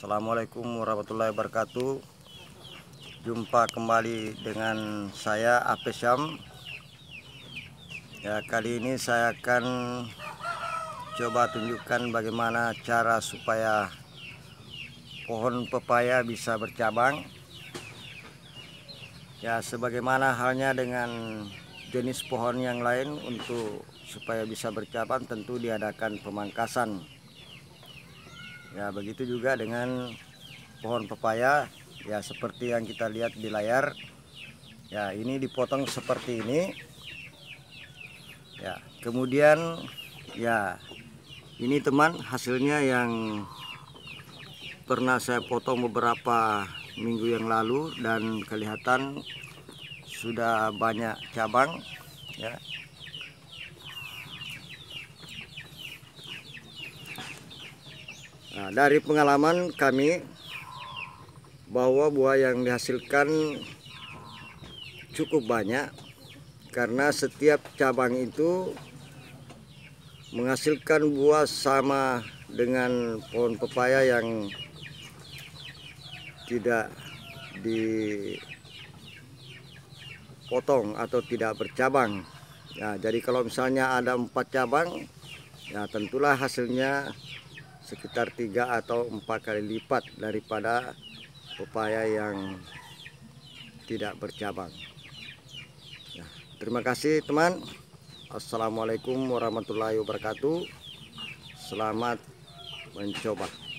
Assalamualaikum warahmatullahi wabarakatuh Jumpa kembali dengan saya Apesyam Ya kali ini saya akan coba tunjukkan bagaimana cara supaya pohon pepaya bisa bercabang Ya sebagaimana halnya dengan jenis pohon yang lain untuk supaya bisa bercabang tentu diadakan pemangkasan Ya begitu juga dengan pohon pepaya ya seperti yang kita lihat di layar. Ya ini dipotong seperti ini. Ya kemudian ya ini teman hasilnya yang pernah saya potong beberapa minggu yang lalu dan kelihatan sudah banyak cabang ya Nah, dari pengalaman kami bahwa buah yang dihasilkan cukup banyak karena setiap cabang itu menghasilkan buah sama dengan pohon pepaya yang tidak dipotong atau tidak bercabang. Nah, jadi kalau misalnya ada empat cabang, ya tentulah hasilnya sekitar tiga atau empat kali lipat daripada pepaya yang tidak bercabang. Ya, terima kasih teman. Assalamualaikum warahmatullahi wabarakatuh. Selamat mencoba.